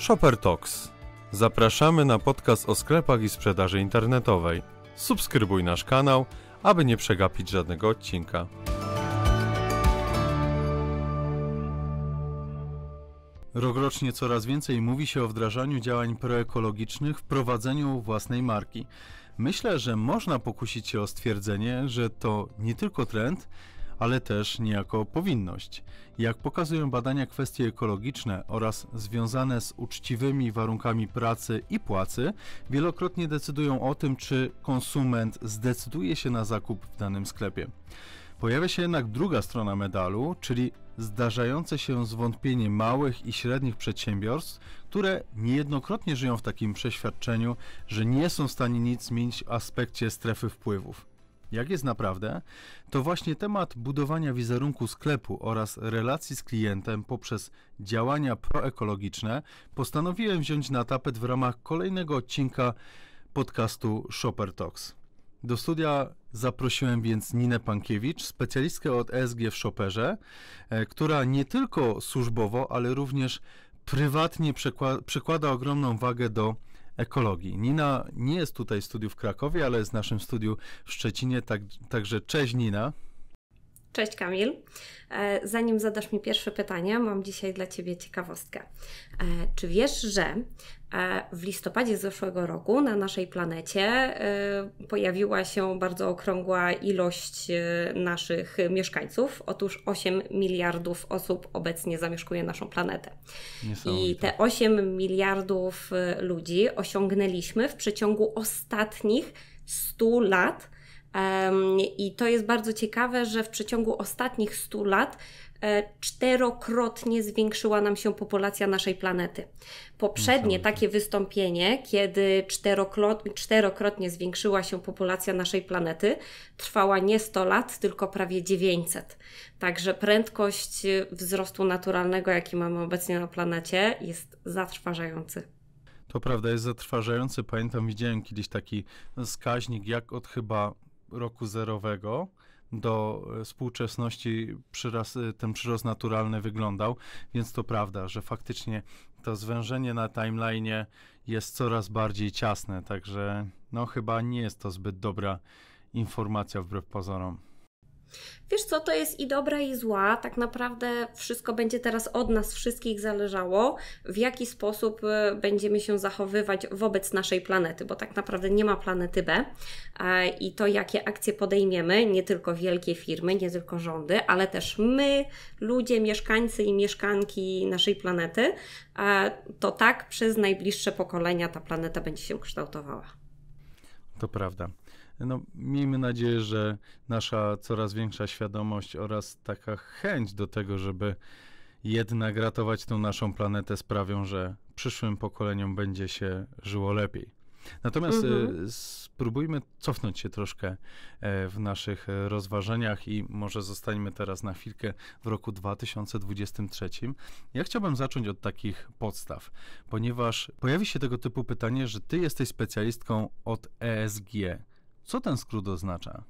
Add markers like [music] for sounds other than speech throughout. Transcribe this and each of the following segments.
Shopper Talks. Zapraszamy na podcast o sklepach i sprzedaży internetowej. Subskrybuj nasz kanał, aby nie przegapić żadnego odcinka. Rokrocznie coraz więcej mówi się o wdrażaniu działań proekologicznych w prowadzeniu własnej marki. Myślę, że można pokusić się o stwierdzenie, że to nie tylko trend, ale też niejako powinność. Jak pokazują badania kwestie ekologiczne oraz związane z uczciwymi warunkami pracy i płacy, wielokrotnie decydują o tym, czy konsument zdecyduje się na zakup w danym sklepie. Pojawia się jednak druga strona medalu, czyli zdarzające się zwątpienie małych i średnich przedsiębiorstw, które niejednokrotnie żyją w takim przeświadczeniu, że nie są w stanie nic zmienić w aspekcie strefy wpływów jak jest naprawdę, to właśnie temat budowania wizerunku sklepu oraz relacji z klientem poprzez działania proekologiczne postanowiłem wziąć na tapet w ramach kolejnego odcinka podcastu Shopper Talks. Do studia zaprosiłem więc Ninę Pankiewicz, specjalistkę od ESG w Shopperze, e, która nie tylko służbowo, ale również prywatnie przekłada ogromną wagę do ekologii. Nina nie jest tutaj studiu w Krakowie, ale jest w naszym studiu w Szczecinie, tak, także cześć Nina. Cześć Kamil. E, zanim zadasz mi pierwsze pytanie, mam dzisiaj dla Ciebie ciekawostkę. E, czy wiesz, że E, w listopadzie zeszłego roku na naszej planecie e, pojawiła się bardzo okrągła ilość e, naszych mieszkańców. Otóż 8 miliardów osób obecnie zamieszkuje naszą planetę. I te 8 miliardów ludzi osiągnęliśmy w przeciągu ostatnich 100 lat. I to jest bardzo ciekawe, że w przeciągu ostatnich 100 lat E, czterokrotnie zwiększyła nam się populacja naszej planety. Poprzednie takie wystąpienie, kiedy czterokrotnie zwiększyła się populacja naszej planety, trwała nie 100 lat, tylko prawie 900. Także prędkość e, wzrostu naturalnego, jaki mamy obecnie na planecie, jest zatrważający. To prawda, jest zatrważający. Pamiętam, widziałem kiedyś taki wskaźnik, jak od chyba roku zerowego, do e, współczesności przyraz, e, ten przyrost naturalny wyglądał, więc to prawda, że faktycznie to zwężenie na timeline jest coraz bardziej ciasne, także no chyba nie jest to zbyt dobra informacja wbrew pozorom wiesz co, to jest i dobra, i zła. Tak naprawdę wszystko będzie teraz od nas wszystkich zależało, w jaki sposób y, będziemy się zachowywać wobec naszej planety, bo tak naprawdę nie ma planety B e, i to, jakie akcje podejmiemy, nie tylko wielkie firmy, nie tylko rządy, ale też my, ludzie, mieszkańcy i mieszkanki naszej planety, e, to tak przez najbliższe pokolenia ta planeta będzie się kształtowała. To prawda no, miejmy nadzieję, że nasza coraz większa świadomość oraz taka chęć do tego, żeby jednak ratować tą naszą planetę sprawią, że przyszłym pokoleniom będzie się żyło lepiej. Natomiast e, mhm. spróbujmy cofnąć się troszkę e, w naszych e, rozważaniach i może zostańmy teraz na chwilkę w roku 2023. Ja chciałbym zacząć od takich podstaw, ponieważ pojawi się tego typu pytanie, że ty jesteś specjalistką od ESG, co ten skrót oznacza?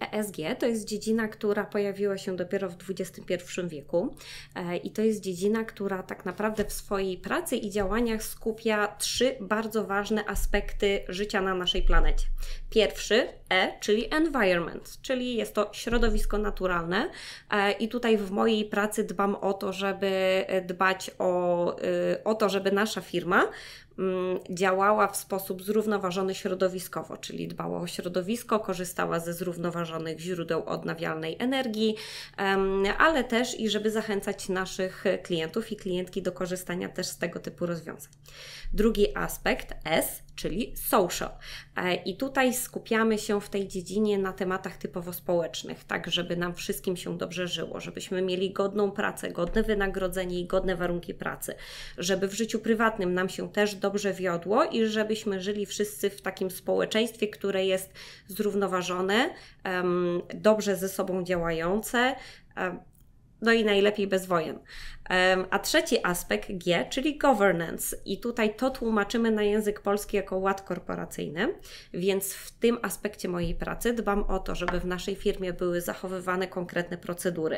ESG e to jest dziedzina, która pojawiła się dopiero w XXI wieku e, i to jest dziedzina, która tak naprawdę w swojej pracy i działaniach skupia trzy bardzo ważne aspekty życia na naszej planecie. Pierwszy E, czyli environment, czyli jest to środowisko naturalne e, i tutaj w mojej pracy dbam o to, żeby dbać o, o to, żeby nasza firma Mm, działała w sposób zrównoważony środowiskowo, czyli dbała o środowisko, korzystała ze zrównoważonych źródeł odnawialnej energii, ale też i żeby zachęcać naszych klientów i klientki do korzystania też z tego typu rozwiązań. Drugi aspekt S czyli social. E, I tutaj skupiamy się w tej dziedzinie na tematach typowo społecznych, tak żeby nam wszystkim się dobrze żyło, żebyśmy mieli godną pracę, godne wynagrodzenie i godne warunki pracy, żeby w życiu prywatnym nam się też dobrze wiodło i żebyśmy żyli wszyscy w takim społeczeństwie, które jest zrównoważone, dobrze ze sobą działające, no i najlepiej bez wojen. A trzeci aspekt G, czyli governance. I tutaj to tłumaczymy na język polski jako ład korporacyjny, więc w tym aspekcie mojej pracy dbam o to, żeby w naszej firmie były zachowywane konkretne procedury,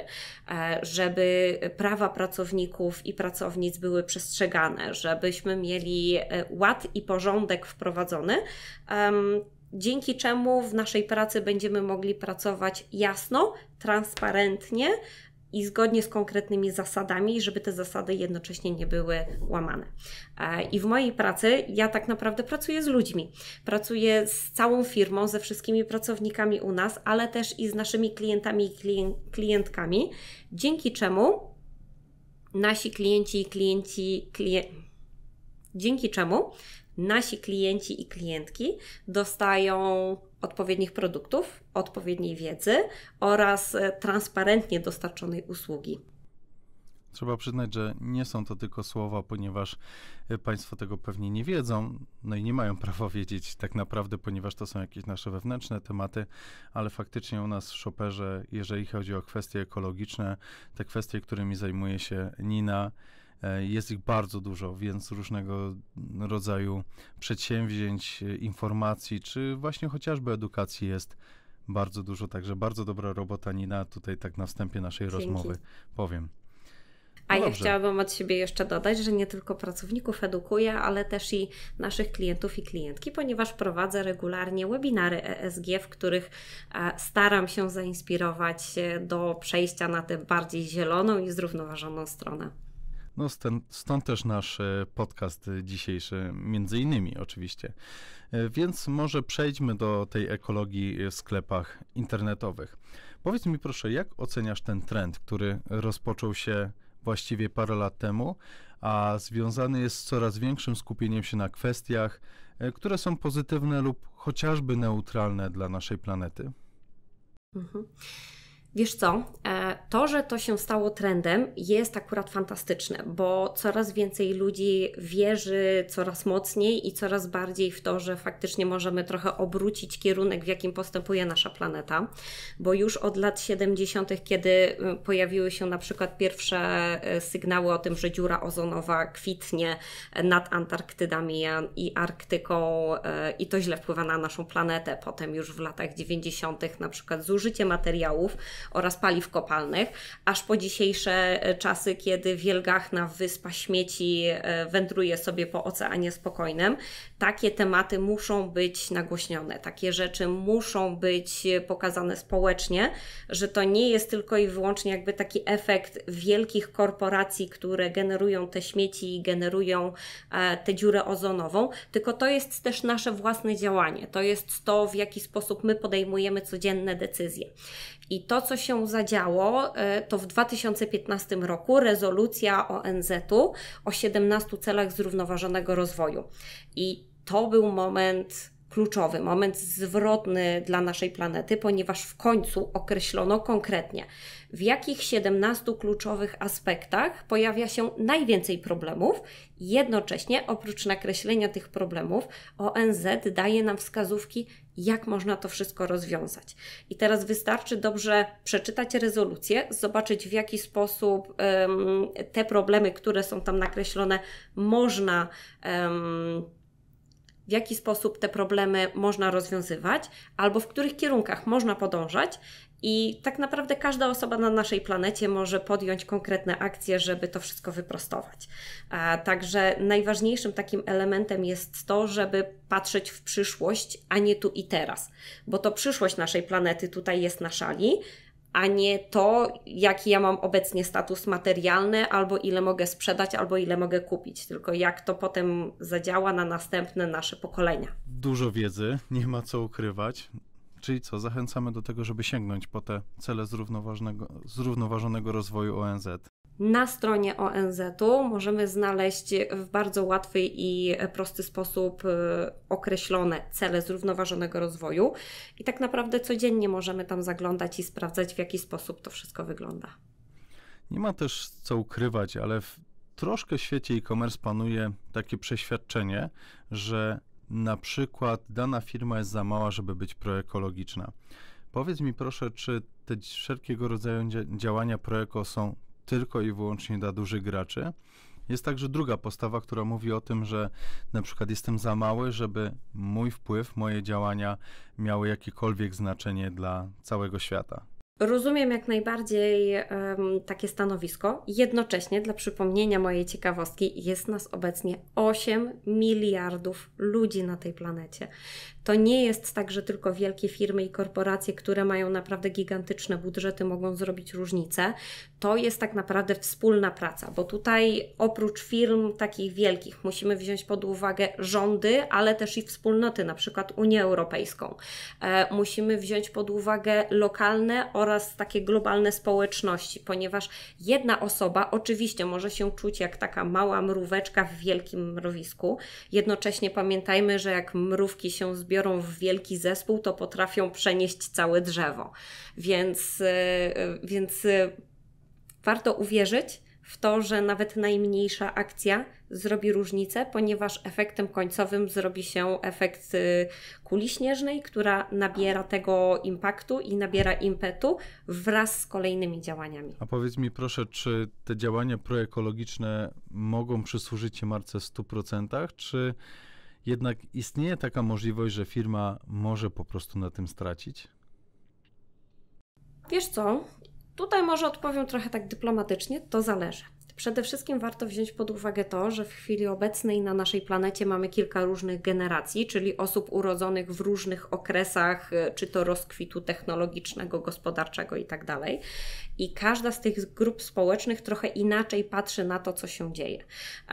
e, żeby prawa pracowników i pracownic były przestrzegane, żebyśmy mieli e, ład i porządek wprowadzony dzięki czemu w naszej pracy będziemy mogli pracować jasno, transparentnie, i zgodnie z konkretnymi zasadami, żeby te zasady jednocześnie nie były łamane. E, I w mojej pracy ja tak naprawdę pracuję z ludźmi. Pracuję z całą firmą, ze wszystkimi pracownikami u nas, ale też i z naszymi klientami i klientkami, dzięki czemu nasi klienci i klienci, klien... dzięki czemu nasi klienci i klientki dostają odpowiednich produktów, odpowiedniej wiedzy oraz e, transparentnie dostarczonej usługi. Trzeba przyznać, że nie są to tylko słowa, ponieważ e, Państwo tego pewnie nie wiedzą, no i nie mają [laughs] prawa wiedzieć tak naprawdę, ponieważ to są jakieś nasze wewnętrzne tematy, ale faktycznie u nas w Shopperze, jeżeli chodzi o kwestie ekologiczne, te kwestie, którymi zajmuje się Nina, E, jest ich bardzo dużo, więc różnego rodzaju przedsięwzięć, e, informacji, czy właśnie chociażby edukacji jest bardzo dużo. Także bardzo dobra robota, Nina, tutaj tak na wstępie naszej Dzięki. rozmowy powiem. A no ja chciałabym od siebie jeszcze dodać, że nie tylko pracowników edukuję, ale też i naszych klientów i klientki, ponieważ prowadzę regularnie webinary ESG, w których e, staram się zainspirować do przejścia na tę bardziej zieloną i zrównoważoną stronę. No stąd też nasz e, podcast dzisiejszy, między innymi oczywiście. E, więc może przejdźmy do tej ekologii w sklepach internetowych. Powiedz mi proszę, jak oceniasz ten trend, który rozpoczął się właściwie parę lat temu, a związany jest z coraz większym skupieniem się na kwestiach, e, które są pozytywne lub chociażby neutralne dla naszej planety? Mhm. Wiesz co, e, to, że to się stało trendem, jest akurat fantastyczne, bo coraz więcej ludzi wierzy coraz mocniej i coraz bardziej w to, że faktycznie możemy trochę obrócić kierunek, w jakim postępuje nasza planeta, bo już od lat 70., kiedy y, pojawiły się na przykład pierwsze y, sygnały o tym, że dziura ozonowa kwitnie nad Antarktydami i Arktyką y, i to źle wpływa na naszą planetę, potem już w latach 90., na przykład zużycie materiałów, oraz paliw kopalnych, aż po dzisiejsze e, czasy, kiedy wielgachna wyspa śmieci e, wędruje sobie po Oceanie Spokojnym, takie tematy muszą być nagłośnione, takie rzeczy muszą być e, pokazane społecznie, że to nie jest tylko i wyłącznie jakby taki efekt wielkich korporacji, które generują te śmieci i generują e, tę dziurę ozonową, tylko to jest też nasze własne działanie, to jest to, w jaki sposób my podejmujemy codzienne decyzje. I to, co się zadziało, e, to w 2015 roku rezolucja ONZ-u o 17 celach zrównoważonego rozwoju. I to był moment kluczowy, moment zwrotny dla naszej planety, ponieważ w końcu określono konkretnie, w jakich 17 kluczowych aspektach pojawia się najwięcej problemów. Jednocześnie, oprócz nakreślenia tych problemów, ONZ daje nam wskazówki, jak można to wszystko rozwiązać. I teraz wystarczy dobrze przeczytać rezolucję, zobaczyć w jaki sposób um, te problemy, które są tam nakreślone, można. Um, w jaki sposób te problemy można rozwiązywać, albo w których kierunkach można podążać. I tak naprawdę każda osoba na naszej planecie może podjąć konkretne akcje, żeby to wszystko wyprostować. A także najważniejszym takim elementem jest to, żeby patrzeć w przyszłość, a nie tu i teraz, bo to przyszłość naszej planety tutaj jest na szali a nie to, jaki ja mam obecnie status materialny, albo ile mogę sprzedać, albo ile mogę kupić, tylko jak to potem zadziała na następne nasze pokolenia. Dużo wiedzy, nie ma co ukrywać. Czyli co, zachęcamy do tego, żeby sięgnąć po te cele zrównoważonego, rozwoju ONZ. Na stronie ONZ-u możemy znaleźć w bardzo łatwy i prosty sposób y, określone cele zrównoważonego rozwoju i tak naprawdę codziennie możemy tam zaglądać i sprawdzać, w jaki sposób to wszystko wygląda. Nie ma też co ukrywać, ale w troszkę świecie e-commerce panuje takie przeświadczenie, że na przykład dana firma jest za mała, żeby być proekologiczna. Powiedz mi proszę, czy te wszelkiego rodzaju działania proeko są tylko i wyłącznie dla dużych graczy. Jest także druga postawa, która mówi o tym, że na przykład jestem za mały, żeby mój wpływ, moje działania miały jakiekolwiek znaczenie dla całego świata. Rozumiem jak najbardziej um, takie stanowisko. Jednocześnie, dla przypomnienia mojej ciekawostki, jest nas obecnie 8 miliardów ludzi na tej planecie. To nie jest tak, że tylko wielkie firmy i korporacje, które mają naprawdę gigantyczne budżety, mogą zrobić różnicę. To jest tak naprawdę wspólna praca, bo tutaj oprócz firm takich wielkich musimy wziąć pod uwagę rządy, ale też i wspólnoty, na przykład Unię Europejską. E, musimy wziąć pod uwagę lokalne oraz takie globalne społeczności, ponieważ jedna osoba oczywiście może się czuć jak taka mała mróweczka w wielkim mrowisku. Jednocześnie pamiętajmy, że jak mrówki się zbiorą, biorą w wielki zespół, to potrafią przenieść całe drzewo. Więc, y, y, więc y, warto uwierzyć w to, że nawet najmniejsza akcja zrobi różnicę, ponieważ efektem końcowym zrobi się efekt kuli śnieżnej, która nabiera tego impaktu i nabiera impetu wraz z kolejnymi działaniami. A powiedz mi proszę, czy te działania proekologiczne mogą przysłużyć się marce w 100%, czy jednak istnieje taka możliwość, że firma może po prostu na tym stracić? Wiesz co? Tutaj może odpowiem trochę tak dyplomatycznie, to zależy. Przede wszystkim warto wziąć pod uwagę to, że w chwili obecnej na naszej planecie mamy kilka różnych generacji, czyli osób urodzonych w różnych okresach, e, czy to rozkwitu technologicznego, gospodarczego itd. Tak I każda z tych grup społecznych trochę inaczej patrzy na to, co się dzieje.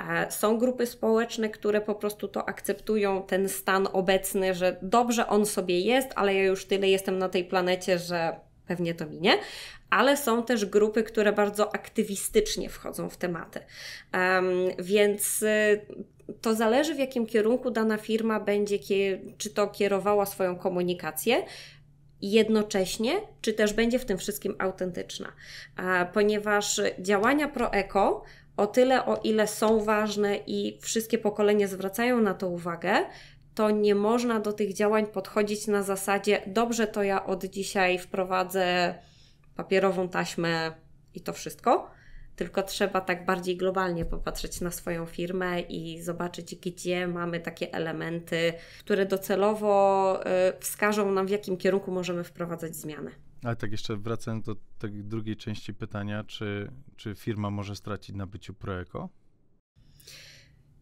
E, są grupy społeczne, które po prostu to akceptują, ten stan obecny, że dobrze on sobie jest, ale ja już tyle jestem na tej planecie, że pewnie to minie, ale są też grupy, które bardzo aktywistycznie wchodzą w tematy. Um, więc y, to zależy, w jakim kierunku dana firma będzie, czy to kierowała swoją komunikację, jednocześnie, czy też będzie w tym wszystkim autentyczna, e, ponieważ działania pro pro-eko, o tyle, o ile są ważne i wszystkie pokolenia zwracają na to uwagę, to nie można do tych działań podchodzić na zasadzie dobrze, to ja od dzisiaj wprowadzę papierową taśmę i to wszystko, tylko trzeba tak bardziej globalnie popatrzeć na swoją firmę i zobaczyć, gdzie mamy takie elementy, które docelowo y, wskażą nam, w jakim kierunku możemy wprowadzać zmiany. Ale tak jeszcze wracając do tej drugiej części pytania, czy, czy firma może stracić na byciu Proeko?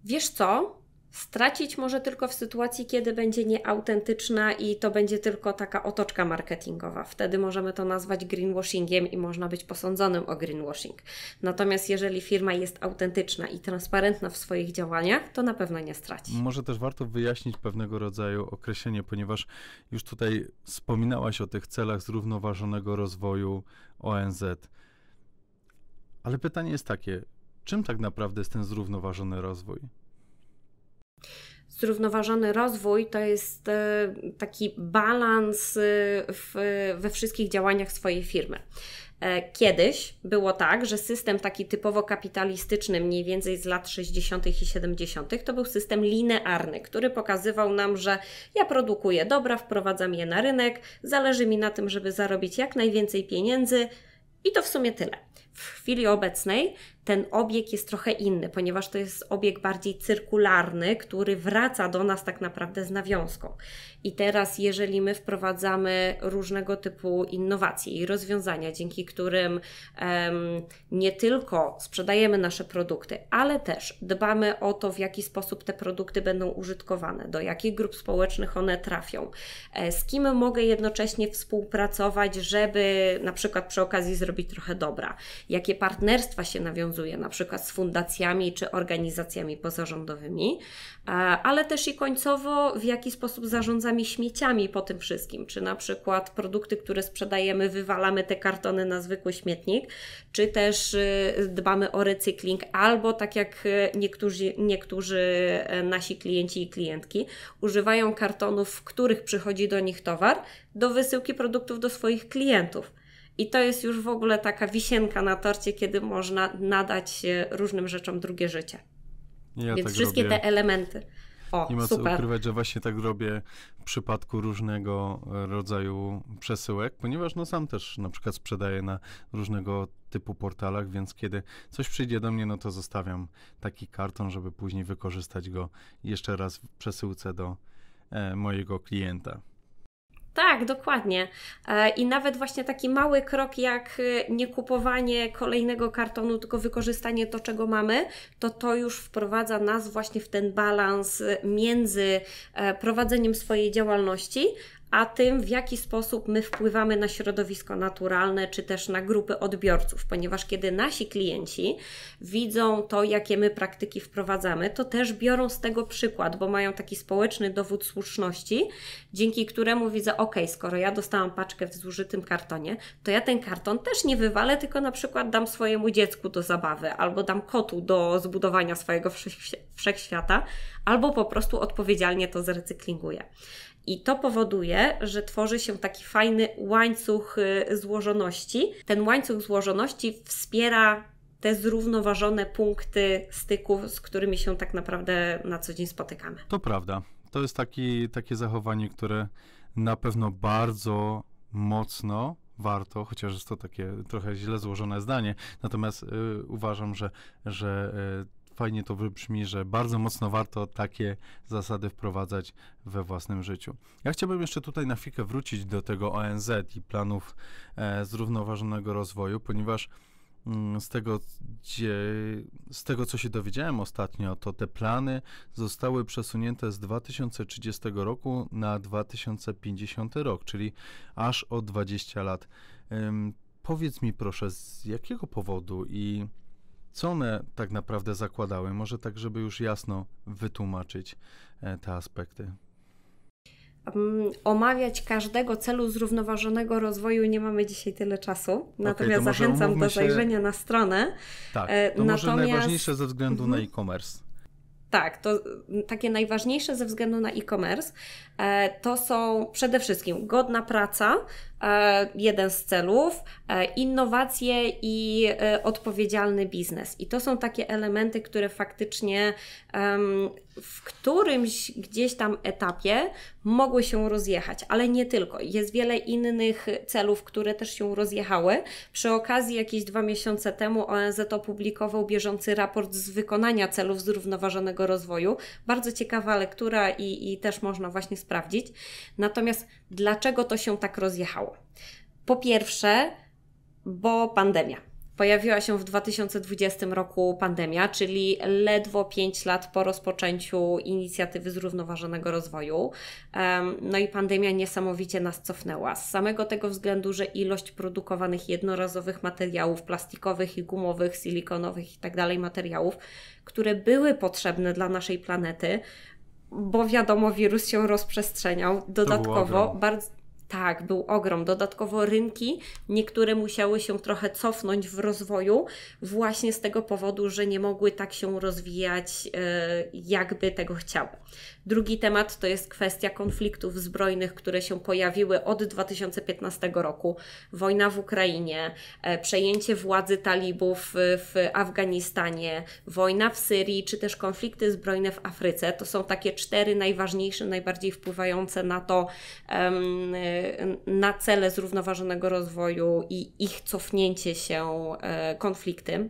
Wiesz co? Stracić może tylko w sytuacji, kiedy będzie nieautentyczna i to będzie tylko taka otoczka marketingowa. Wtedy możemy to nazwać greenwashingiem i można być posądzonym o greenwashing. Natomiast jeżeli firma jest autentyczna i transparentna w swoich działaniach, to na pewno nie straci. Może też warto wyjaśnić pewnego rodzaju określenie, ponieważ już tutaj wspominałaś o tych celach zrównoważonego rozwoju ONZ. Ale pytanie jest takie, czym tak naprawdę jest ten zrównoważony rozwój? zrównoważony rozwój to jest e, taki balans e, w, we wszystkich działaniach swojej firmy. E, kiedyś było tak, że system taki typowo kapitalistyczny, mniej więcej z lat 60. i 70., to był system linearny, który pokazywał nam, że ja produkuję dobra, wprowadzam je na rynek, zależy mi na tym, żeby zarobić jak najwięcej pieniędzy i to w sumie tyle. W chwili obecnej ten obieg jest trochę inny, ponieważ to jest obieg bardziej cyrkularny, który wraca do nas tak naprawdę z nawiązką. I teraz, jeżeli my wprowadzamy różnego typu innowacje i rozwiązania, dzięki którym um, nie tylko sprzedajemy nasze produkty, ale też dbamy o to, w jaki sposób te produkty będą użytkowane, do jakich grup społecznych one trafią, e, z kim mogę jednocześnie współpracować, żeby na przykład przy okazji zrobić trochę dobra, jakie partnerstwa się nawiązują, nawiązuje na przykład z fundacjami czy organizacjami pozarządowymi, ale też i końcowo w jaki sposób zarządzamy śmieciami po tym wszystkim, czy na przykład produkty, które sprzedajemy, wywalamy te kartony na zwykły śmietnik, czy też y, dbamy o recykling, albo tak jak y, niektórzy, niektórzy e, nasi klienci i klientki używają kartonów, w których przychodzi do nich towar, do wysyłki produktów do swoich klientów. I to jest już w ogóle taka wisienka na torcie, kiedy można nadać różnym rzeczom drugie życie. Ja Więc tak wszystkie robię. te elementy. O, Nie ma super. co ukrywać, że właśnie tak robię w przypadku różnego rodzaju przesyłek, ponieważ no sam też na przykład sprzedaję na różnego typu portalach, więc kiedy coś przyjdzie do mnie, no to zostawiam taki karton, żeby później wykorzystać go jeszcze raz w przesyłce do e, mojego klienta. Tak, dokładnie. E, I nawet właśnie taki mały krok, jak e, nie kupowanie kolejnego kartonu, tylko wykorzystanie to, czego mamy, to to już wprowadza nas właśnie w ten balans e, między prowadzeniem swojej działalności, a tym, w jaki sposób my wpływamy na środowisko naturalne, czy też na grupy odbiorców, ponieważ kiedy nasi klienci widzą to, jakie my praktyki wprowadzamy, to też biorą z tego przykład, bo mają taki społeczny dowód słuszności, dzięki któremu widzę, ok, skoro ja dostałam paczkę w zużytym kartonie, to ja ten karton też nie wywalę, tylko na przykład dam swojemu dziecku do zabawy, albo dam kotu do zbudowania swojego wszechświata, albo po prostu odpowiedzialnie to zrecyklinguję. I to powoduje, że tworzy się taki fajny łańcuch y, złożoności. Ten łańcuch złożoności wspiera te zrównoważone punkty styku, z którymi się tak naprawdę na co dzień spotykamy. To prawda. To jest taki, takie zachowanie, które na pewno bardzo mocno warto, chociaż jest to takie trochę źle złożone zdanie, natomiast y, uważam, że, że y, fajnie to wybrzmi, że bardzo mocno warto takie zasady wprowadzać we własnym życiu. Ja chciałbym jeszcze tutaj na chwilkę wrócić do tego ONZ i planów e, zrównoważonego rozwoju, ponieważ mm, z tego, gdzie, z tego, co się dowiedziałem ostatnio, to te plany zostały przesunięte z 2030 roku na 2050 rok, czyli aż o 20 lat. powiedz mi proszę, z jakiego powodu i co one tak naprawdę zakładały? Może tak, żeby już jasno wytłumaczyć e, te aspekty. Omawiać każdego celu zrównoważonego rozwoju nie mamy dzisiaj tyle czasu, natomiast okay, zachęcam do zajrzenia się... na stronę. Tak, e, to natomiast... może najważniejsze ze względu na mhm. e-commerce. Tak, to takie najważniejsze ze względu na e-commerce e, to są przede wszystkim godna praca, E, jeden z celów, e, innowacje i e, odpowiedzialny biznes. I to są takie elementy, które faktycznie w którymś gdzieś tam etapie mogły się rozjechać, ale nie tylko. Jest wiele innych celów, które też się rozjechały. Przy okazji, jakieś dwa miesiące temu ONZ opublikował bieżący raport z wykonania celów zrównoważonego rozwoju. Bardzo ciekawa lektura i, i też można właśnie sprawdzić. Natomiast dlaczego to się tak rozjechało. Po pierwsze, bo pandemia. Pojawiła się w 2020 roku pandemia, czyli ledwo 5 lat po rozpoczęciu inicjatywy zrównoważonego rozwoju. No i pandemia niesamowicie nas cofnęła. Z samego tego względu, że ilość produkowanych jednorazowych materiałów plastikowych i gumowych, silikonowych i tak dalej materiałów, które były potrzebne dla naszej planety, bo wiadomo, wirus się rozprzestrzeniał. Dodatkowo, bardzo tak, był ogrom. Dodatkowo rynki, niektóre musiały się trochę cofnąć w rozwoju, właśnie z tego powodu, że nie mogły tak się rozwijać, e, jakby tego chciały. Drugi temat to jest kwestia konfliktów zbrojnych, które się pojawiły od 2015 roku. Wojna w Ukrainie, e, przejęcie władzy talibów w Afganistanie, wojna w Syrii, czy też konflikty zbrojne w Afryce. To są takie cztery najważniejsze, najbardziej wpływające na to, um, Y, na cele zrównoważonego rozwoju i ich cofnięcie się e, konflikty.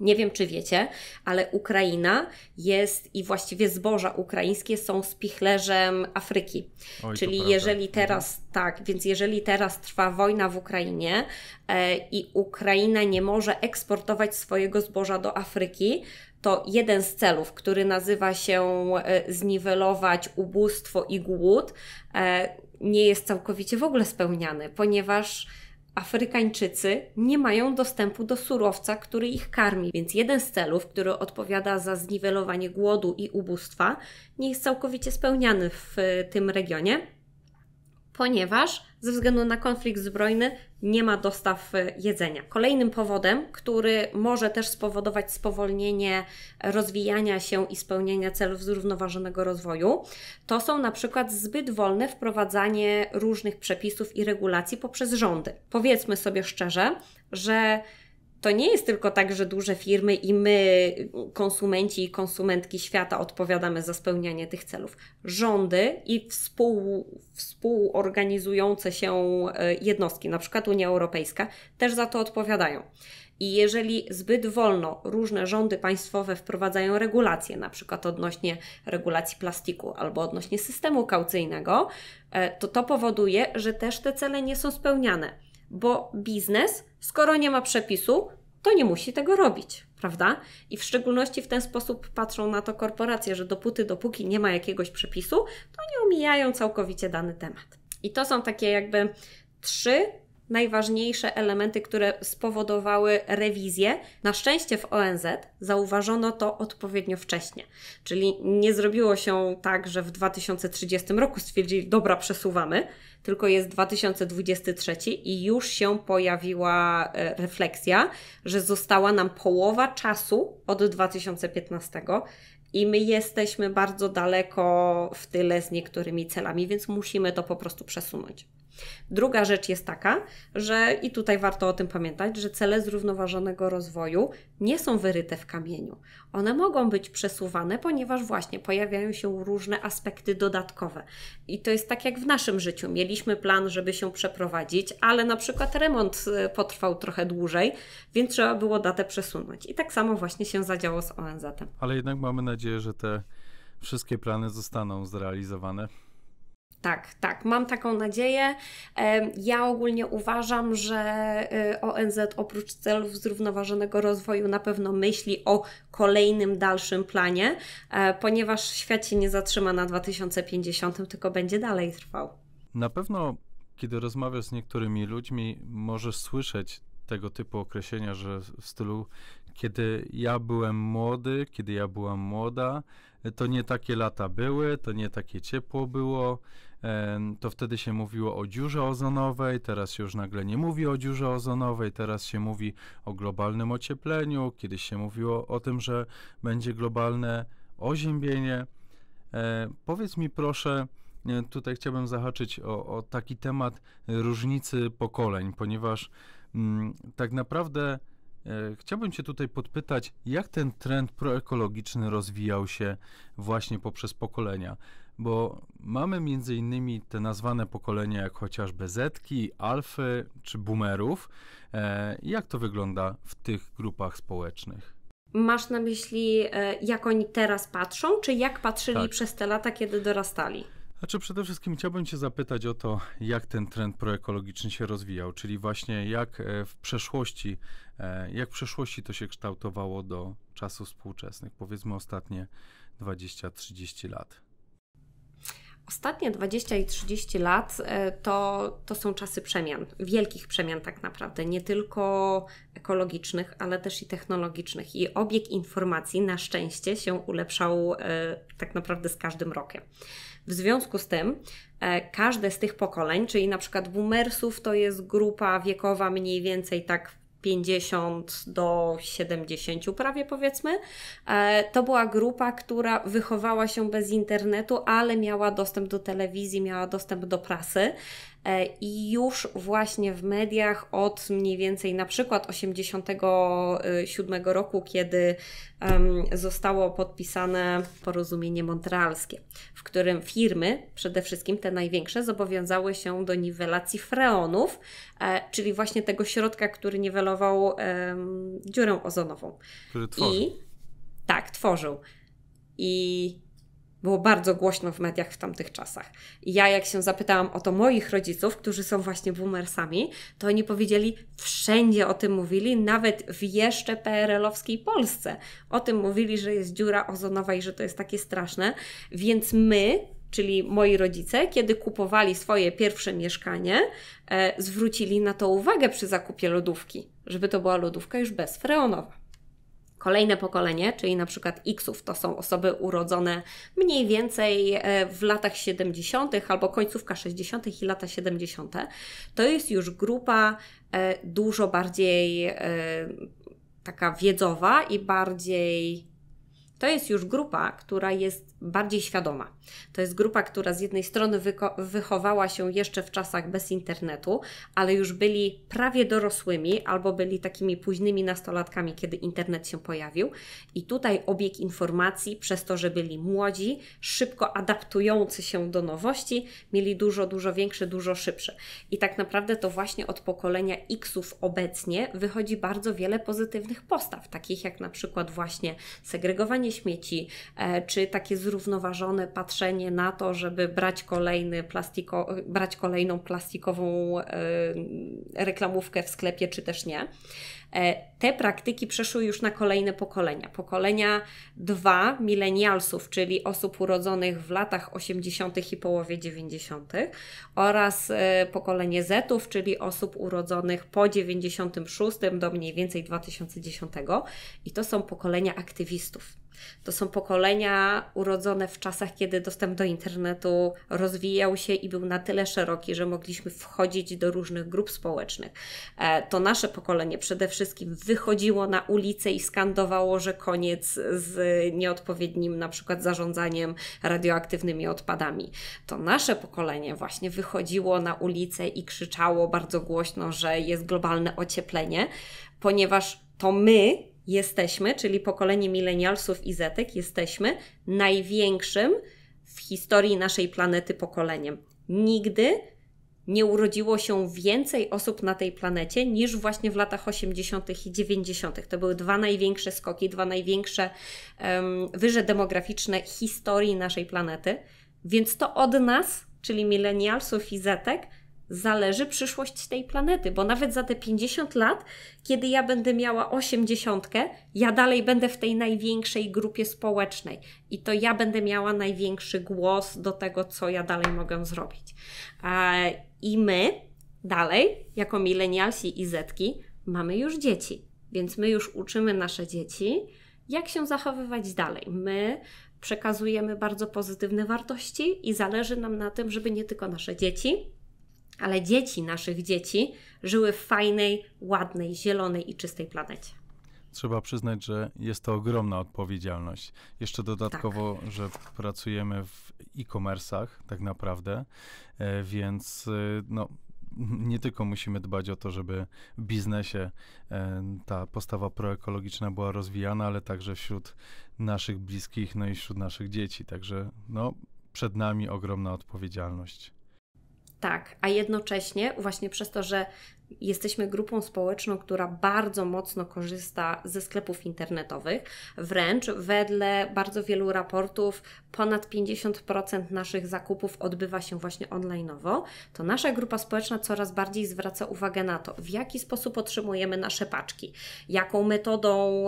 Nie wiem, czy wiecie, ale Ukraina jest i właściwie zboża ukraińskie są spichlerzem Afryki. Oj, Czyli jeżeli mhm. teraz, tak, więc jeżeli teraz trwa wojna w Ukrainie e, i Ukraina nie może eksportować swojego zboża do Afryki, to jeden z celów, który nazywa się e, zniwelować ubóstwo i głód, e, nie jest całkowicie w ogóle spełniany, ponieważ Afrykańczycy nie mają dostępu do surowca, który ich karmi, więc jeden z celów, który odpowiada za zniwelowanie głodu i ubóstwa, nie jest całkowicie spełniany w tym regionie ponieważ ze względu na konflikt zbrojny nie ma dostaw e, jedzenia. Kolejnym powodem, który może też spowodować spowolnienie rozwijania się i spełnienia celów zrównoważonego rozwoju, to są na przykład zbyt wolne wprowadzanie różnych przepisów i regulacji poprzez rządy. Powiedzmy sobie szczerze, że to nie jest tylko tak, że duże firmy i my, konsumenci i konsumentki świata, odpowiadamy za spełnianie tych celów. Rządy i współ, współorganizujące się e, jednostki, na przykład Unia Europejska, też za to odpowiadają. I jeżeli zbyt wolno różne rządy państwowe wprowadzają regulacje, na przykład odnośnie regulacji plastiku albo odnośnie systemu kaucyjnego, e, to to powoduje, że też te cele nie są spełniane bo biznes, skoro nie ma przepisu, to nie musi tego robić, prawda? I w szczególności w ten sposób patrzą na to korporacje, że dopóty, dopóki nie ma jakiegoś przepisu, to nie omijają całkowicie dany temat. I to są takie jakby trzy najważniejsze elementy, które spowodowały rewizję. Na szczęście w ONZ zauważono to odpowiednio wcześnie, czyli nie zrobiło się tak, że w 2030 roku stwierdzili, dobra, przesuwamy, tylko jest 2023 i już się pojawiła e, refleksja, że została nam połowa czasu od 2015 i my jesteśmy bardzo daleko w tyle z niektórymi celami, więc musimy to po prostu przesunąć. Druga rzecz jest taka, że i tutaj warto o tym pamiętać, że cele zrównoważonego rozwoju nie są wyryte w kamieniu. One mogą być przesuwane, ponieważ właśnie pojawiają się różne aspekty dodatkowe. I to jest tak jak w naszym życiu. Mieliśmy plan, żeby się przeprowadzić, ale na przykład remont e, potrwał trochę dłużej, więc trzeba było datę przesunąć. I tak samo właśnie się zadziało z ONZ. -em. Ale jednak mamy nadzieję, że te wszystkie plany zostaną zrealizowane. Tak, tak, mam taką nadzieję. Ja ogólnie uważam, że y, ONZ oprócz celów zrównoważonego rozwoju na pewno myśli o kolejnym, dalszym planie, e, ponieważ świat się nie zatrzyma na 2050, tylko będzie dalej trwał. Na pewno, kiedy rozmawiasz z niektórymi ludźmi, możesz słyszeć tego typu określenia, że w stylu kiedy ja byłem młody, kiedy ja byłam młoda, to nie takie lata były, to nie takie ciepło było, to wtedy się mówiło o dziurze ozonowej, teraz się już nagle nie mówi o dziurze ozonowej, teraz się mówi o globalnym ociepleniu, kiedyś się mówiło o tym, że będzie globalne oziębienie. E, powiedz mi proszę, e, tutaj chciałbym zahaczyć o, o taki temat różnicy pokoleń, ponieważ m, mm, tak naprawdę e, Chciałbym Cię tutaj podpytać, jak ten trend proekologiczny rozwijał się właśnie poprzez pokolenia bo mamy między innymi te nazwane pokolenia, jak chociażby Zetki, Alfy czy Boomerów. E, jak to wygląda w tych grupach społecznych? Masz na myśli, e, jak oni teraz patrzą, czy jak patrzyli tak. przez te lata, kiedy dorastali? Znaczy przede wszystkim chciałbym Cię zapytać o to, jak ten trend proekologiczny się rozwijał, czyli właśnie jak e, w przeszłości, jak w przeszłości to się kształtowało do czasów współczesnych, powiedzmy ostatnie 20-30 lat. Ostatnie 20 i 30 lat e, to, to są czasy przemian, wielkich przemian tak naprawdę, nie tylko ekologicznych, ale też i technologicznych. I obieg informacji na szczęście się ulepszał e, tak naprawdę z każdym rokiem. W związku z tym e, każde z tych pokoleń, czyli na przykład boomersów to jest grupa wiekowa mniej więcej tak 50 do 70 prawie powiedzmy. E, to była grupa, która wychowała się bez internetu, ale miała dostęp do telewizji, miała dostęp do prasy. E, i już właśnie w mediach od mniej więcej na przykład 87 roku, kiedy zostało podpisane porozumienie montrealskie, w którym firmy, przede wszystkim te największe, zobowiązały się do niwelacji freonów, e, czyli właśnie tego środka, który niwelował dziurę ozonową. Który tworzył. I tak, tworzył. I było bardzo głośno w mediach w tamtych czasach. I ja, jak się zapytałam o to moich rodziców, którzy są właśnie boomersami, to oni powiedzieli, wszędzie o tym mówili, nawet w jeszcze PRL-owskiej Polsce. O tym mówili, że jest dziura ozonowa i że to jest takie straszne. Więc my, czyli moi rodzice, kiedy kupowali swoje pierwsze mieszkanie, e, zwrócili na to uwagę przy zakupie lodówki, żeby to była lodówka już bez freonowa. Kolejne pokolenie, czyli na przykład X-ów, to są osoby urodzone mniej więcej e, w latach 70. albo końcówka 60. i lata 70. To jest już grupa e, dużo bardziej e, taka wiedzowa i bardziej. To jest już grupa, która jest bardziej świadoma. To jest grupa, która z jednej strony wychowała się jeszcze w czasach bez internetu, ale już byli prawie dorosłymi albo byli takimi późnymi nastolatkami, kiedy internet się pojawił. I tutaj obieg informacji, przez to, że byli młodzi, szybko adaptujący się do nowości, mieli dużo, dużo większe, dużo szybsze. I tak naprawdę to właśnie od pokolenia X-ów obecnie wychodzi bardzo wiele pozytywnych postaw, takich jak na przykład właśnie segregowanie śmieci, e, czy takie zróżnicowanie zrównoważone patrzenie na to, żeby brać, kolejny plastiko, brać kolejną plastikową e, reklamówkę w sklepie, czy też nie. E, te praktyki przeszły już na kolejne pokolenia. Pokolenia dwa milenialsów, czyli osób urodzonych w latach 80. i połowie 90. oraz e, pokolenie Zetów, czyli osób urodzonych po 96 do mniej więcej 2010. I to są pokolenia aktywistów. To są pokolenia urodzone w czasach, kiedy dostęp do internetu rozwijał się i był na tyle szeroki, że mogliśmy wchodzić do różnych grup społecznych. E, to nasze pokolenie przede wszystkim wszystkim wychodziło na ulicę i skandowało, że koniec z nieodpowiednim na przykład zarządzaniem radioaktywnymi odpadami. To nasze pokolenie właśnie wychodziło na ulicę i krzyczało bardzo głośno, że jest globalne ocieplenie, ponieważ to my jesteśmy, czyli pokolenie milenialsów i zetek, jesteśmy największym w historii naszej planety pokoleniem. Nigdy nie urodziło się więcej osób na tej planecie niż właśnie w latach 80. i 90. To były dwa największe skoki, dwa największe um, wyże demograficzne historii naszej planety. Więc to od nas, czyli milenialsów i zetek, zależy przyszłość tej planety, bo nawet za te 50 lat, kiedy ja będę miała 80, ja dalej będę w tej największej grupie społecznej i to ja będę miała największy głos do tego, co ja dalej mogę zrobić. E, i my dalej, jako milenialsi i zetki, mamy już dzieci, więc my już uczymy nasze dzieci, jak się zachowywać dalej. My przekazujemy bardzo pozytywne wartości i zależy nam na tym, żeby nie tylko nasze dzieci, ale dzieci naszych dzieci żyły w fajnej, ładnej, zielonej i czystej planecie. Trzeba przyznać, że jest to ogromna odpowiedzialność. Jeszcze dodatkowo, tak. że pracujemy w e-commerce'ach tak naprawdę, e, więc y, no, [laughs] nie tylko musimy dbać o to, żeby w biznesie e, ta postawa proekologiczna była rozwijana, ale także wśród naszych bliskich, no i wśród naszych dzieci. Także no, przed nami ogromna odpowiedzialność. Tak, a jednocześnie właśnie przez to, że Jesteśmy grupą społeczną, która bardzo mocno korzysta ze sklepów internetowych. Wręcz wedle bardzo wielu raportów ponad 50% naszych zakupów odbywa się właśnie onlineowo. To nasza grupa społeczna coraz bardziej zwraca uwagę na to, w jaki sposób otrzymujemy nasze paczki, jaką metodą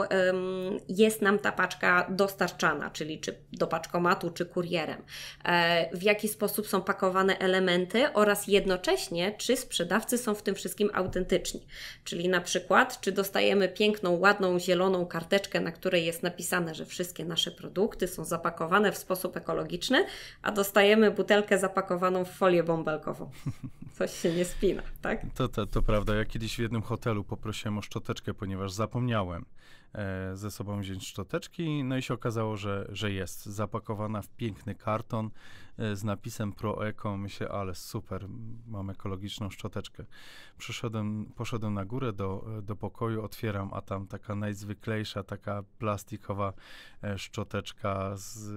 jest nam ta paczka dostarczana, czyli czy do paczkomatu, czy kurierem, e, w jaki sposób są pakowane elementy oraz jednocześnie, czy sprzedawcy są w tym wszystkim autentyczni. Czyli na przykład, czy dostajemy piękną, ładną, zieloną karteczkę, na której jest napisane, że wszystkie nasze produkty są zapakowane w sposób ekologiczny, a dostajemy butelkę zapakowaną w folię bąbelkową. [laughs] Coś się nie spina, tak? To, to, to prawda. Ja kiedyś w jednym hotelu poprosiłem o szczoteczkę, ponieważ zapomniałem. E, ze sobą wziąć szczoteczki. No i się okazało, że, że jest zapakowana w piękny karton e, z napisem ProEco. Myślę, ale super, mam ekologiczną szczoteczkę. Przyszedłem, poszedłem na górę do, do pokoju, otwieram, a tam taka najzwyklejsza, taka plastikowa e, szczoteczka z,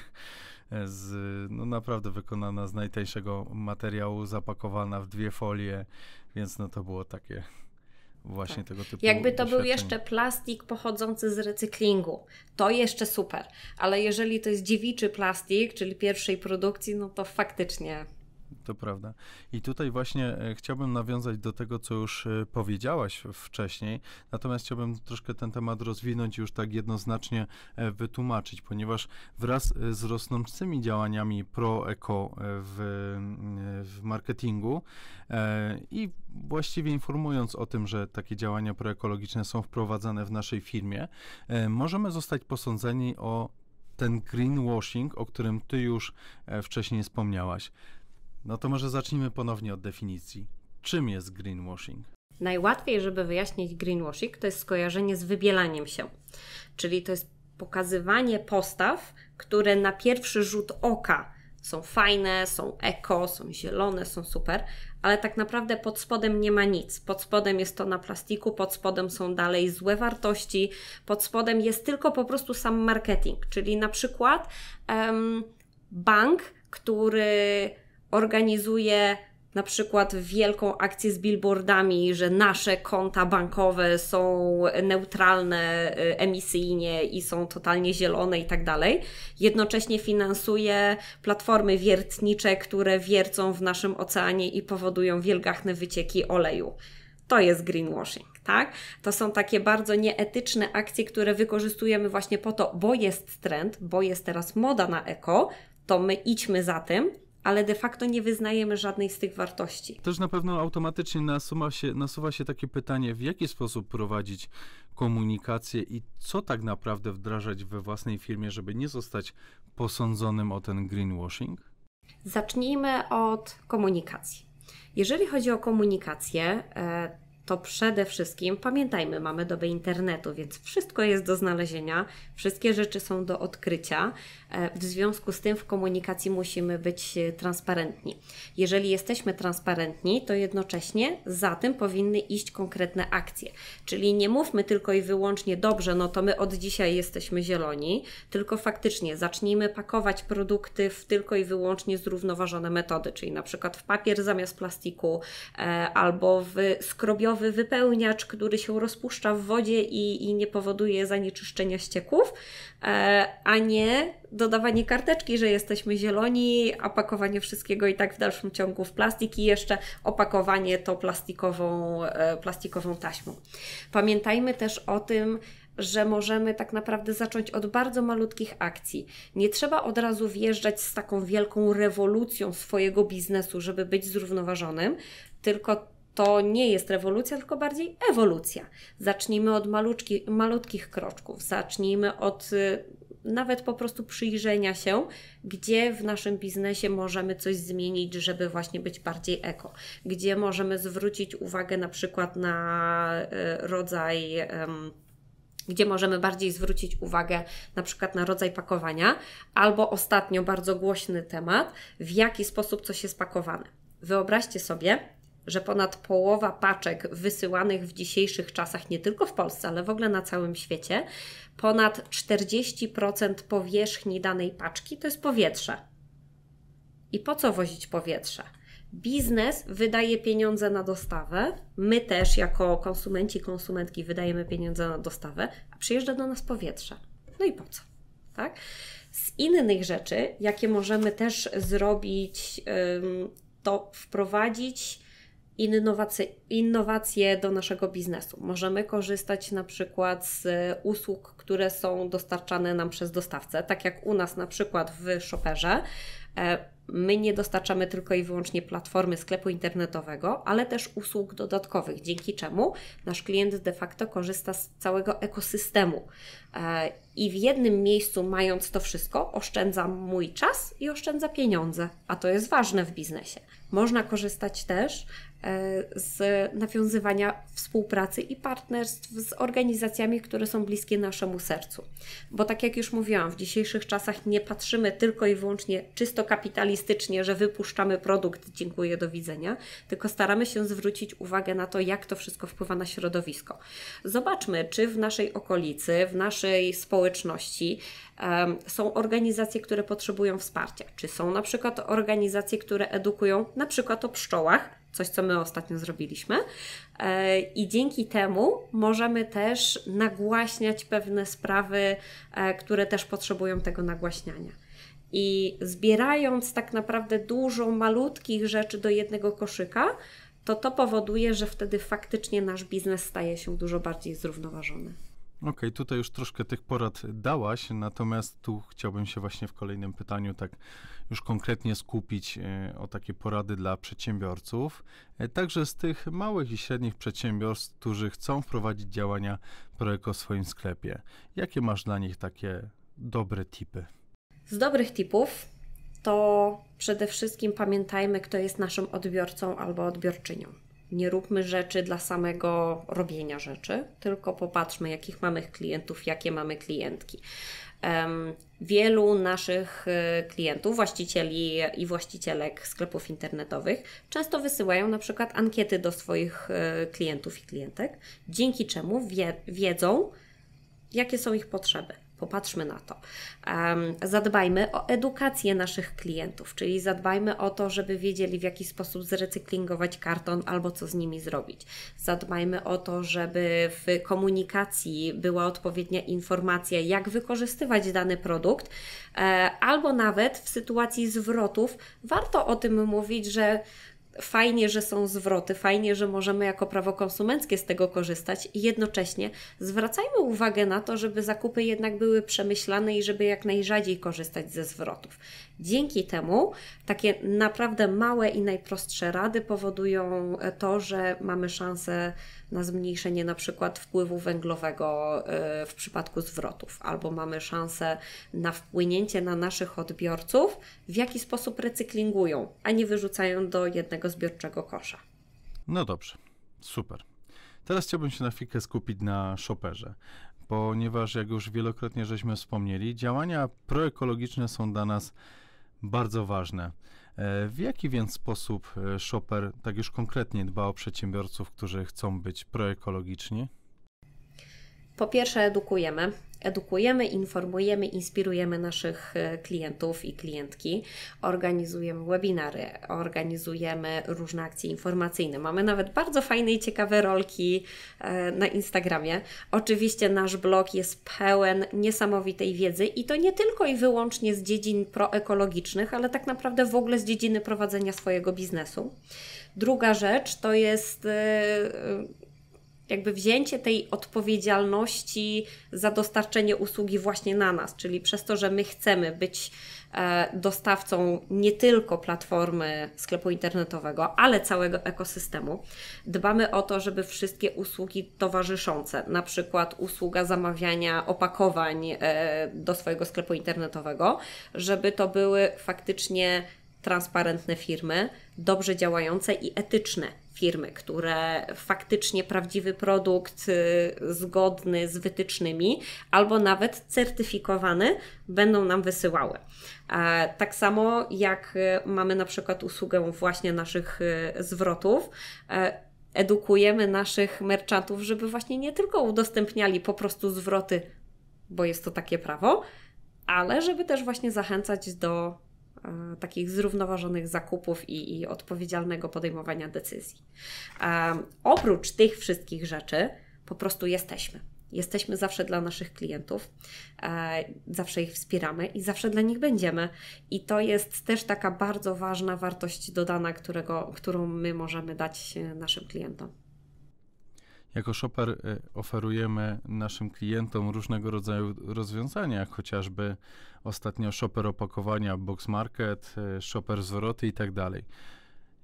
[laughs] z no naprawdę wykonana z najtańszego materiału, zapakowana w dwie folie, więc no to było takie właśnie tak. tego typu Jakby to był jeszcze plastik pochodzący z recyklingu, to jeszcze super, ale jeżeli to jest dziewiczy plastik, czyli pierwszej produkcji, no to faktycznie to prawda. I tutaj właśnie e, chciałbym nawiązać do tego, co już e, powiedziałaś wcześniej, natomiast chciałbym troszkę ten temat rozwinąć i już tak jednoznacznie e, wytłumaczyć, ponieważ wraz z rosnącymi działaniami pro-eko w, w marketingu i właściwie informując o tym, że takie działania proekologiczne są wprowadzane w naszej firmie, możemy zostać posądzeni o ten greenwashing, o którym ty już wcześniej wspomniałaś. No to może zacznijmy ponownie od definicji. Czym jest greenwashing? Najłatwiej, żeby wyjaśnić greenwashing, to jest skojarzenie z wybielaniem się. Czyli to jest pokazywanie postaw, które na pierwszy rzut oka są fajne, są eko, są zielone, są super, ale tak naprawdę pod spodem nie ma nic. Pod spodem jest to na plastiku, pod spodem są dalej złe wartości, pod spodem jest tylko po prostu sam marketing, czyli na przykład um, bank, który organizuje na przykład wielką akcję z billboardami, że nasze konta bankowe są neutralne y, emisyjnie i są totalnie zielone i tak dalej. Jednocześnie finansuje platformy wiertnicze, które wiercą w naszym oceanie i powodują wielgachne wycieki oleju. To jest greenwashing, tak? To są takie bardzo nieetyczne akcje, które wykorzystujemy właśnie po to, bo jest trend, bo jest teraz moda na eko, to my idźmy za tym, ale de facto nie wyznajemy żadnej z tych wartości. Też na pewno automatycznie nasuwa się, nasuwa się takie pytanie, w jaki sposób prowadzić komunikację i co tak naprawdę wdrażać we własnej firmie, żeby nie zostać posądzonym o ten greenwashing? Zacznijmy od komunikacji. Jeżeli chodzi o komunikację, e, to przede wszystkim pamiętajmy, mamy dobę internetu, więc wszystko jest do znalezienia, wszystkie rzeczy są do odkrycia. E, w związku z tym w komunikacji musimy być e, transparentni. Jeżeli jesteśmy transparentni, to jednocześnie za tym powinny iść konkretne akcje. Czyli nie mówmy tylko i wyłącznie dobrze, no to my od dzisiaj jesteśmy zieloni, tylko faktycznie zacznijmy pakować produkty w tylko i wyłącznie zrównoważone metody, czyli na przykład w papier zamiast plastiku e, albo w skrobiową metalowy wypełniacz, który się rozpuszcza w wodzie i, i nie powoduje zanieczyszczenia ścieków, e, a nie dodawanie karteczki, że jesteśmy zieloni, a pakowanie wszystkiego i tak w dalszym ciągu w plastik i jeszcze opakowanie to plastikową, e, plastikową taśmą. Pamiętajmy też o tym, że możemy tak naprawdę zacząć od bardzo malutkich akcji. Nie trzeba od razu wjeżdżać z taką wielką rewolucją swojego biznesu, żeby być zrównoważonym, tylko to nie jest rewolucja, tylko bardziej ewolucja. Zacznijmy od malutki, malutkich kroczków, zacznijmy od y, nawet po prostu przyjrzenia się, gdzie w naszym biznesie możemy coś zmienić, żeby właśnie być bardziej eko, gdzie możemy zwrócić uwagę na przykład na y, rodzaj. Gdzie możemy bardziej zwrócić uwagę na przykład na rodzaj pakowania, albo ostatnio bardzo głośny temat, w jaki sposób coś jest pakowane. Wyobraźcie sobie, że ponad połowa paczek wysyłanych w dzisiejszych czasach nie tylko w Polsce, ale w ogóle na całym świecie, ponad 40% powierzchni danej paczki to jest powietrze. I po co wozić powietrze? Biznes wydaje pieniądze na dostawę, my też jako konsumenci, konsumentki wydajemy pieniądze na dostawę, a przyjeżdża do nas powietrze. No i po co? Tak? Z innych rzeczy, jakie możemy też zrobić, to wprowadzić innowacje, innowacje do naszego biznesu. Możemy korzystać na przykład z e, usług, które są dostarczane nam przez dostawcę, tak jak u nas na przykład w Shopperze. E, my nie dostarczamy tylko i wyłącznie platformy sklepu internetowego, ale też usług dodatkowych, dzięki czemu nasz klient de facto korzysta z całego ekosystemu. E, I w jednym miejscu, mając to wszystko, oszczędza mój czas i oszczędza pieniądze, a to jest ważne w biznesie. Można korzystać też E, z nawiązywania współpracy i partnerstw z organizacjami, które są bliskie naszemu sercu. Bo tak jak już mówiłam, w dzisiejszych czasach nie patrzymy tylko i wyłącznie czysto kapitalistycznie, że wypuszczamy produkt, dziękuję, do widzenia, tylko staramy się zwrócić uwagę na to, jak to wszystko wpływa na środowisko. Zobaczmy, czy w naszej okolicy, w naszej społeczności są organizacje, które potrzebują wsparcia, czy są na przykład organizacje, które edukują na przykład o pszczołach, coś co my ostatnio zrobiliśmy. E, I dzięki temu możemy też nagłaśniać pewne sprawy, e, które też potrzebują tego nagłaśniania. I zbierając tak naprawdę dużo malutkich rzeczy do jednego koszyka, to to powoduje, że wtedy faktycznie nasz biznes staje się dużo bardziej zrównoważony. Okej, okay, tutaj już troszkę tych porad dałaś, natomiast tu chciałbym się właśnie w kolejnym pytaniu tak już konkretnie skupić e, o takie porady dla przedsiębiorców, e, także z tych małych i średnich przedsiębiorstw, którzy chcą wprowadzić działania Proeko w swoim sklepie. Jakie masz dla nich takie dobre tipy? Z dobrych tipów to przede wszystkim pamiętajmy, kto jest naszym odbiorcą albo odbiorczynią nie róbmy rzeczy dla samego robienia rzeczy, tylko popatrzmy, jakich mamy klientów, jakie mamy klientki. Wielu naszych y, klientów, właścicieli i właścicielek sklepów internetowych często wysyłają na przykład ankiety do swoich y, klientów i klientek, dzięki czemu wiedzą, jakie są ich potrzeby Popatrzmy na to. Zadbajmy o edukację naszych klientów, czyli zadbajmy o to, żeby wiedzieli, w jaki sposób zrecyklingować karton albo co z nimi zrobić. Zadbajmy o to, żeby w komunikacji była odpowiednia informacja, jak wykorzystywać dany produkt, e, albo nawet w sytuacji zwrotów warto o tym mówić, że Fajnie, że są zwroty, fajnie, że możemy jako prawo konsumenckie z tego korzystać i jednocześnie zwracajmy uwagę na to, żeby zakupy jednak były przemyślane i żeby jak najrzadziej korzystać ze zwrotów. Dzięki temu takie naprawdę małe i najprostsze rady powodują e, to, że mamy szansę na zmniejszenie na przykład wpływu węglowego e, w przypadku zwrotów, albo mamy szansę na wpłynięcie na naszych odbiorców, w jaki sposób recyklingują, a nie wyrzucają do jednego zbiorczego kosza. No dobrze, super. Teraz chciałbym się na chwilkę skupić na shopperze ponieważ jak już wielokrotnie żeśmy wspomnieli, działania proekologiczne są dla nas bardzo ważne. E, w jaki więc sposób e, Shopper tak już konkretnie dba o przedsiębiorców, którzy chcą być proekologiczni? Po pierwsze, edukujemy. Edukujemy, informujemy, inspirujemy naszych e, klientów i klientki, organizujemy webinary, organizujemy różne akcje informacyjne. Mamy nawet bardzo fajne i ciekawe rolki e, na Instagramie. Oczywiście nasz blog jest pełen niesamowitej wiedzy i to nie tylko i wyłącznie z dziedzin proekologicznych, ale tak naprawdę w ogóle z dziedziny prowadzenia swojego biznesu. Druga rzecz to jest e, jakby wzięcie tej odpowiedzialności za dostarczenie usługi właśnie na nas, czyli przez to, że my chcemy być e, dostawcą nie tylko platformy sklepu internetowego, ale całego ekosystemu. Dbamy o to, żeby wszystkie usługi towarzyszące, na przykład usługa zamawiania opakowań e, do swojego sklepu internetowego, żeby to były faktycznie transparentne firmy, dobrze działające i etyczne firmy, które faktycznie prawdziwy produkt y, zgodny z wytycznymi albo nawet certyfikowany będą nam wysyłały. E, tak samo jak y, mamy na przykład usługę właśnie naszych y, zwrotów, e, edukujemy naszych merchantów, żeby właśnie nie tylko udostępniali po prostu zwroty, bo jest to takie prawo, ale żeby też właśnie zachęcać do E, takich zrównoważonych zakupów i, i odpowiedzialnego podejmowania decyzji. Oprócz tych wszystkich rzeczy, po prostu jesteśmy. Jesteśmy zawsze dla naszych klientów, e, zawsze ich wspieramy i zawsze dla nich będziemy. I to jest też taka bardzo ważna wartość dodana, którego, którą my możemy dać e, naszym klientom. Jako Shopper y, oferujemy naszym klientom różnego rodzaju rozwiązania, chociażby ostatnio Shopper opakowania, Box Market, y, Shopper zwroty i tak dalej.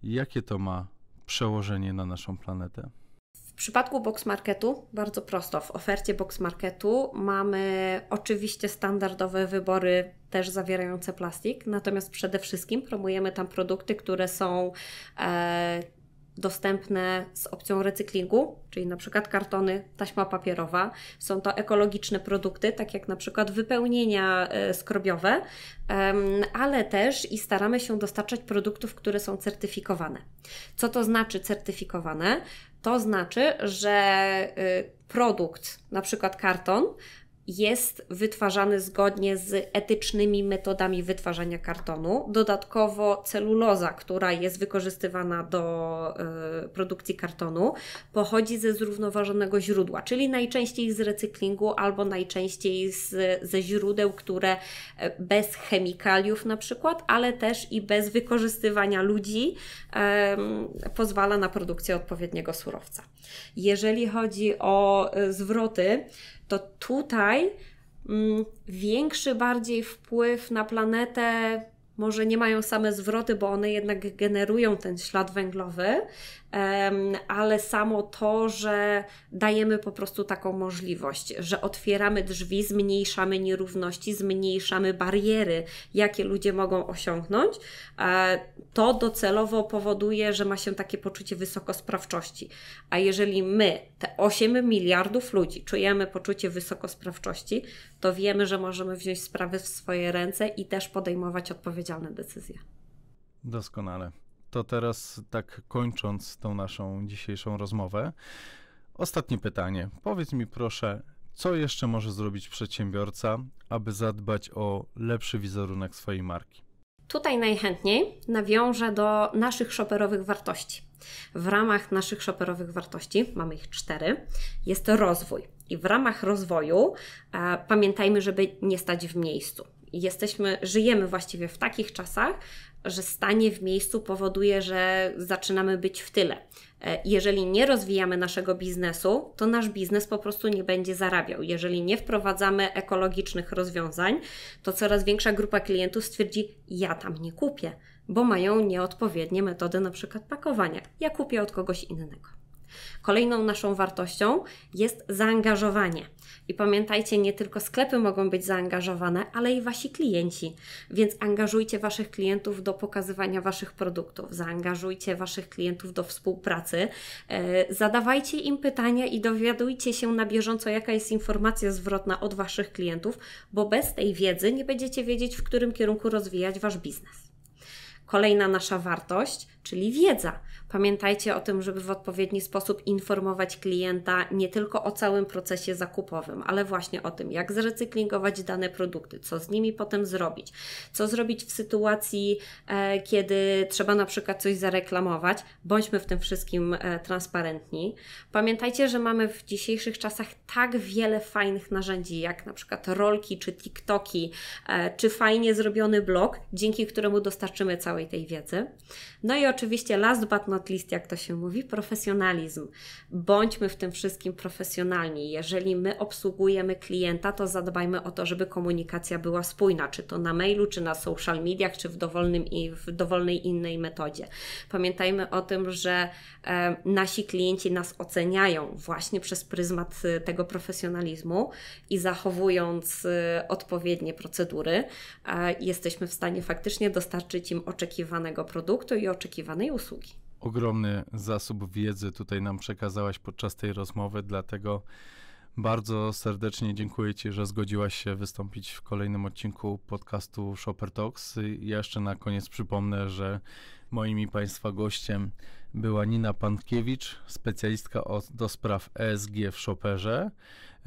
Jakie to ma przełożenie na naszą planetę? W przypadku box marketu bardzo prosto. W ofercie box marketu mamy oczywiście standardowe wybory też zawierające plastik, natomiast przede wszystkim promujemy tam produkty, które są e, dostępne z opcją recyklingu, czyli na przykład kartony, taśma papierowa. Są to ekologiczne produkty, tak jak na przykład wypełnienia e, skrobiowe, ale też i staramy się dostarczać produktów, które są certyfikowane. Co to znaczy certyfikowane? To znaczy, że e, produkt, na przykład karton, jest wytwarzany zgodnie z etycznymi metodami wytwarzania kartonu. Dodatkowo celuloza, która jest wykorzystywana do e, produkcji kartonu, pochodzi ze zrównoważonego źródła, czyli najczęściej z recyklingu albo najczęściej z, ze źródeł, które e, bez chemikaliów na przykład, ale też i bez wykorzystywania ludzi pozwala na produkcję odpowiedniego surowca. Jeżeli chodzi o e, zwroty, to tutaj mm, większy bardziej wpływ na planetę może nie mają same zwroty, bo one jednak generują ten ślad węglowy, ale samo to, że dajemy po prostu taką możliwość, że otwieramy drzwi, zmniejszamy nierówności, zmniejszamy bariery, jakie ludzie mogą osiągnąć, e, to docelowo powoduje, że ma się takie poczucie wysokosprawczości. A jeżeli my, te 8 miliardów ludzi, czujemy poczucie wysokosprawczości, to wiemy, że możemy wziąć sprawy w swoje ręce i też podejmować odpowiedzialne decyzje. Doskonale to teraz tak kończąc tą naszą dzisiejszą rozmowę, ostatnie pytanie. Powiedz mi proszę, co jeszcze może zrobić przedsiębiorca, aby zadbać o lepszy wizerunek swojej marki? Tutaj najchętniej nawiążę do naszych shopperowych wartości. W ramach naszych shopperowych wartości, mamy ich cztery, jest rozwój. I w ramach rozwoju e, pamiętajmy, żeby nie stać w miejscu. Jesteśmy, żyjemy właściwie w takich czasach, że stanie w miejscu powoduje, że zaczynamy być w tyle. E, jeżeli nie rozwijamy naszego biznesu, to nasz biznes po prostu nie będzie zarabiał. Jeżeli nie wprowadzamy ekologicznych rozwiązań, to coraz większa grupa klientów stwierdzi: Ja tam nie kupię, bo mają nieodpowiednie metody na przykład pakowania. Ja kupię od kogoś innego. Kolejną naszą wartością jest zaangażowanie. I pamiętajcie, nie tylko sklepy mogą być zaangażowane, ale i wasi klienci. Więc angażujcie waszych klientów do pokazywania waszych produktów, zaangażujcie waszych klientów do współpracy, e, zadawajcie im pytania i dowiadujcie się na bieżąco, jaka jest informacja zwrotna od waszych klientów, bo bez tej wiedzy nie będziecie wiedzieć, w którym kierunku rozwijać wasz biznes. Kolejna nasza wartość, czyli wiedza. Pamiętajcie o tym, żeby w odpowiedni sposób informować klienta nie tylko o całym procesie zakupowym, ale właśnie o tym, jak zrecyklingować dane produkty, co z nimi potem zrobić, co zrobić w sytuacji, e, kiedy trzeba na przykład coś zareklamować. Bądźmy w tym wszystkim e, transparentni. Pamiętajcie, że mamy w dzisiejszych czasach tak wiele fajnych narzędzi, jak na przykład rolki czy TikToki, e, czy fajnie zrobiony blog, dzięki któremu dostarczymy całej tej wiedzy. No i oczywiście last but not list jak to się mówi, profesjonalizm. Bądźmy w tym wszystkim profesjonalni. Jeżeli my obsługujemy klienta, to zadbajmy o to, żeby komunikacja była spójna, czy to na mailu, czy na social mediach, czy w, dowolnym i w dowolnej innej metodzie. Pamiętajmy o tym, że e, nasi klienci nas oceniają właśnie przez pryzmat e, tego profesjonalizmu i zachowując e, odpowiednie procedury, e, jesteśmy w stanie faktycznie dostarczyć im oczekiwanego produktu i oczekiwanej usługi ogromny zasób wiedzy tutaj nam przekazałaś podczas tej rozmowy, dlatego bardzo serdecznie dziękuję Ci, że zgodziłaś się wystąpić w kolejnym odcinku podcastu Shopper Talks. Ja jeszcze na koniec przypomnę, że moim i Państwa gościem była Nina Pankiewicz, specjalistka od, do spraw ESG w Shopperze.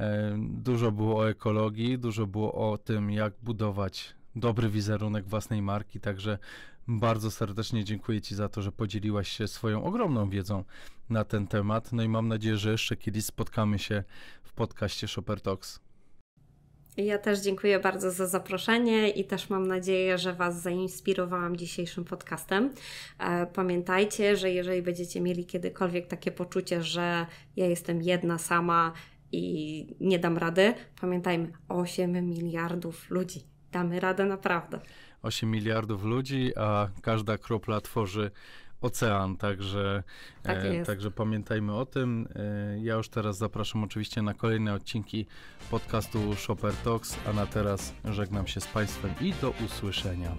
E, dużo było o ekologii, dużo było o tym, jak budować dobry wizerunek własnej marki, także bardzo serdecznie dziękuję Ci za to, że podzieliłaś się swoją ogromną wiedzą na ten temat. No i mam nadzieję, że jeszcze kiedyś spotkamy się w podcaście Shopper Talks. Ja też dziękuję bardzo za zaproszenie i też mam nadzieję, że Was zainspirowałam dzisiejszym podcastem. E, pamiętajcie, że jeżeli będziecie mieli kiedykolwiek takie poczucie, że ja jestem jedna sama i nie dam rady, pamiętajmy, 8 miliardów ludzi. Damy radę naprawdę. 8 miliardów ludzi, a każda kropla tworzy ocean, także, tak e, także pamiętajmy o tym. E, ja już teraz zapraszam oczywiście na kolejne odcinki podcastu Shopper Talks, a na teraz żegnam się z Państwem i do usłyszenia.